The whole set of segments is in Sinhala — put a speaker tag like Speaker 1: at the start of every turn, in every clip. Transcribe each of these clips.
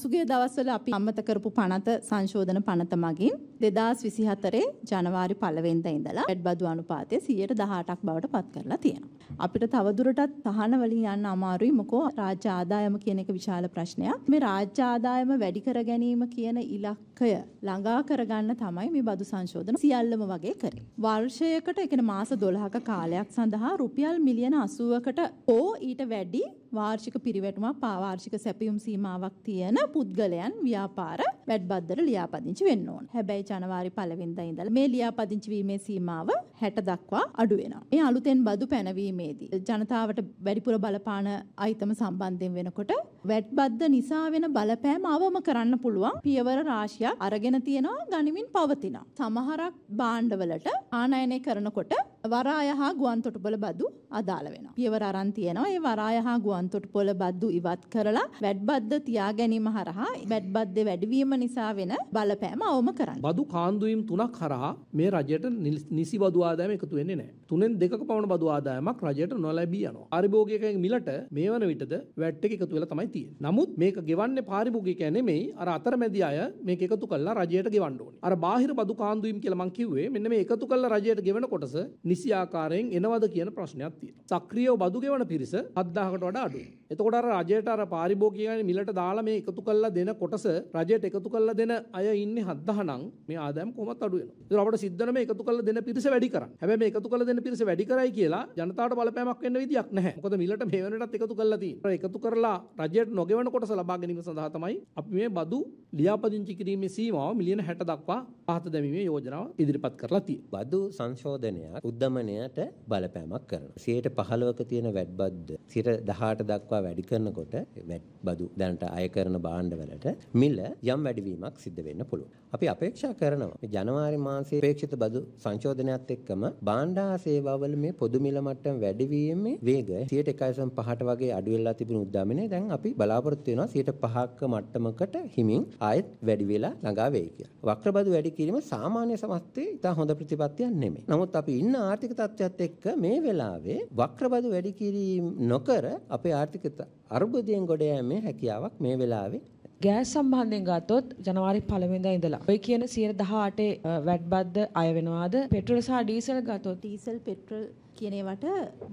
Speaker 1: පසුගිය දවස්වල අපි අමත කරපු පනත සංශෝධන පනත මගින් 2024 ජනවාරි 1 වෙනිදා ඉඳලා බෙඩ්බදු අනුපාතය 118ක් බවට පත් කරලා තියෙනවා. අපිට තවදුරටත් තහන වලින් යන්න අමාරුයි මොකෝ රාජ්‍ය ආදායම කියන එක විශාල ප්‍රශ්නයක්. මේ රාජ්‍ය ආදායම වැඩි කර ගැනීම කියන ඉලක්කය ළඟා කරගන්න තමයි මේ බදු සංශෝධන සියල්ලම වගේ කරේ. වර්ෂයකට ඒ කියන්නේ මාස 12ක කාලයක් සඳහා රුපියල් මිලියන 80කට හෝ ඊට වැඩි වාර්ෂික පිරිවැටුමක් පාවාර්ෂික සැපියුම් සීමාවක් තියෙන පුද්ගලයන් ව්‍යාපාර වැඩ්බද්දර ලියාපදිංචි වෙන්න ඕන. හැබැයි ජනවාරි 1 වෙනිදා ඉඳලා මේ ලියාපදිංචි වීමේ සීමාව 60 දක්වා අඩු වෙනවා. මේ අලුතෙන් බදු පැනවීමේදී ජනතාවට වැඩිපුර බලපාන අයිතම සම්බන්ධයෙන් වෙනකොට වැඩ්බද්ද නිසා වෙන බලපෑම අවම කරන්න පුළුවන් පියවර රාශියක් අරගෙන තියෙනවා ගනිමින් පවතිනවා. සමහරක් භාණ්ඩවලට ආනයනය කරනකොට වරාය හා ගුවන්තොටුපළ බදු අදාළ වෙනවා. පියවර අරන් තියෙනවා. ඒ වරාය හා ගුවන්තොටුපොළ බද්දු ඉවත් කරලා වැඩබද්ද තියා ගැනීම හරහා වැඩබද්දේ වැඩිවීම නිසා වෙන බලපෑම අවම කරන්න.
Speaker 2: බදු කාන්දුවීම් තුනක් හරහා මේ රජයට නිසි බදු ආදායම එකතු වෙන්නේ නැහැ. තුනෙන් දෙකක පමණ බදු ආදායමක් රජයට නොලැබී යනවා. පාරිභෝගිකයන් මිලට මේ වන විටද වැට් එක එකතු වෙලා තමයි තියෙන්නේ. නමුත් මේක ගෙවන්නේ පාරිභෝගිකයා නෙමෙයි අර අතරමැදි අය මේක එකතු කරලා රජයට ගෙවන්න ඕනේ. අර බාහිර බදු කාන්දුවීම් කියලා මං කිව්වේ මෙන්න මේ එකතු කරලා රජයට ගෙවන කොටස නිසි ආකාරයෙන් එනවද කියන ප්‍රශ්නයක් තියෙනවා. සක්‍රියව බදු ගෙවන පිරිස 7000කට වඩා අඩුයි. එතකොට අර රජයට අර පාරිභෝගිකයන් මිලට දාලා මේ එකතු කරලා දෙන කොටස රජයට එකතු කරලා දෙන අය ඉන්නේ 7000න් මේ ආදායම කොහොමවත් අඩු වෙනවා. ඒතර අපිට සිද්ධ වෙන මේ එකතු කරලා දෙන පිරිස වැඩි කරන්න. හැබැයි මේ එකතු කරලා දෙන පිරිස වැඩි කරයි කියලා ජනතාවට බලපෑමක් වෙන්න විදියක් නැහැ. මොකද මිලට මේ වෙනටත් එකතු කරලා තියෙනවා. එකතු කරලා රජයට නොගෙවන කොටස ලබා ගැනීම සඳහා තමයි අපි මේ බදු ලියාපදිංචි කිරීමේ සීමාව මිලියන 60 දක්වා පහත දැමීමේ යෝජනාව ඉදිරිපත් කරලා තියෙනවා. බදු සංශෝධනයක් උද්දමනයට බලපෑමක් කරනවා.
Speaker 3: 115ක තියෙන වැඩබද්ද 18 දක්වා ව්‍යාපාර වැඩි කරනකොට බදු දැනට අය කරන භාණ්ඩ වලට මිල යම් වැඩිවීමක් සිද්ධ වෙන්න පුළුවන්. අපි අපේක්ෂා කරනවා ජනවාරි මාසයේ අපේක්ෂිත බදු සංශෝධනයත් එක්කම භාණ්ඩා සේවාවල මේ පොදු මිල මට්ටම් වැඩිවීමේ වේගය 101.5ට වගේ අඩු වෙලා තිබුණු උද්දාමනය දැන් අපි බලාපොරොත්තු වෙනවා 105ක මට්ටමකට හිමින් ආයෙත් වැඩි වෙලා ළඟා වෙයි කියලා. වක්‍ර බදු වැඩි කිරීම සාමාන්‍ය සමස්තයේ ඉතා හොඳ ප්‍රතිපත්තියක් නෙමෙයි. නමුත් අපි ඉන්න ආර්ථික තත්ත්වයත් එක්ක මේ වෙලාවේ වක්‍ර බදු වැඩි කිරීම නොකර අපේ ආර්ථික අර්බුදයෙන් ගොඩ යෑමේ හැකියාවක් මේ වෙලාවේ
Speaker 1: ගෑස් සම්බන්ධයෙන් ගත්තොත් ජනවාරි පළවෙනිදා ඉඳලා ඔය කියන 118 වැට් බද්ද අය වෙනවාද පෙට්‍රල් සහ ඩීසල් ගත්තොත් ඩීසල් පෙට්‍රල් කියන ඒවට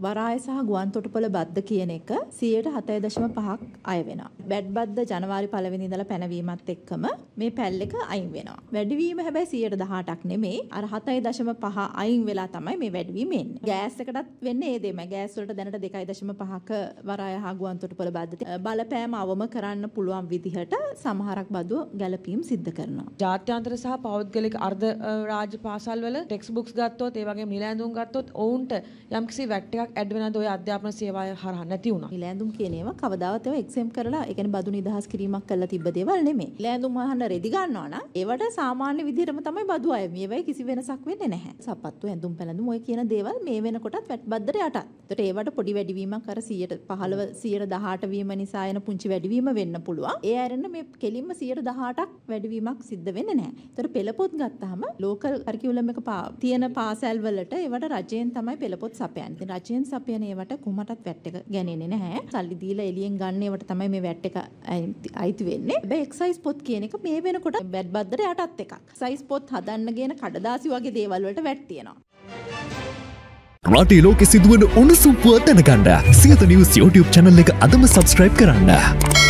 Speaker 1: වරාය සහ ගුවන්තොටුපළ බද්ද කියන එක 107.5ක් අය වෙනවා. බැඩ් බද්ද ජනවාරි පළවෙනි ඉඳලා පැනවීමත් එක්කම මේ පැල් එක අයින් වෙනවා. වැඩිවීම හැබැයි 118ක් නෙමෙයි අර 7.5 අයින් වෙලා තමයි මේ වැඩිවීම එන්නේ. ගෑස් එකටත් වෙන්නේ ඒ දෙම. ගෑස් වලට දැනට 2.5ක වරාය හා ගුවන්තොටුපළ බද්ද බලපෑම අවම කරන්න පුළුවන් විදිහට සමහරක් බදුව ගැළපීම් සිද්ධ කරනවා. ජාත්‍යන්තර සහ පෞද්ගලික අර්ධ රාජ්‍ය පාසල් වල ටෙක්ස් බුක්ස් ගත්තොත් ඒ වගේම නිලැඳුම් ගත්තොත් ඔවුන්ට යම්කිසි වැට් එකක් ඇඩ් වෙනද ඔය අධ්‍යාපන සේවාය හරහා නැති වුණා. නිලැඳුම් කියන ඒවා කවදාවත් ඒවා එක්සෙම් කරලා ඒ කියන්නේ බදු නිදහස් කිරීමක් කරලා තිබ්බ දේවල් නෙමෙයි. නිලැඳුම් අහන්න රෙදි ගන්නවා නම් ඒවට සාමාන්‍ය විදිහටම තමයි බදු අය. මේවයි කිසි වෙනසක් වෙන්නේ නැහැ. සපත්තු ඇඳුම් පැළඳුම් ඔය කියන දේවල් මේ වෙනකොටත් වැට් බද්දර යටත්. ඒතට ඒවට පොඩි වැඩිවීමක් අර 115 118 වීම නිසා එන පුංචි වැඩිවීම වෙන්න පුළුවන්. ඒ ඇරෙන කරන්න මේ කෙලින්ම 118ක් වැඩිවීමක් සිද්ධ වෙන්නේ නැහැ. ඒතර පෙළපොත් ගත්තාම ලෝකල් කරිකියුලම් එක තියෙන පාසල් වලට ඒවට රජයෙන් තමයි පෙළපොත් සපයන්නේ. ඉතින් රජයෙන් සපයන ඒවට කොහොමටත් වැට් එක ගන්නේ නැහැ. සල්ලි දීලා එළියෙන් ගන්න ඒවට තමයි මේ වැට් එක අයිති වෙන්නේ. හැබැයි එක්සයිස් පොත් කියන එක මේ වෙනකොට බැඩ් බද්දර යටත් එකක්. සයිස් පොත් හදන්න ගේන කඩදාසි වගේ දේවල් වලට වැට් තියෙනවා. රටේ ලෝකෙ සිදුවන උණුසුම්පුව දැනගන්න සියත නිවස් YouTube channel එක අදම subscribe කරන්න.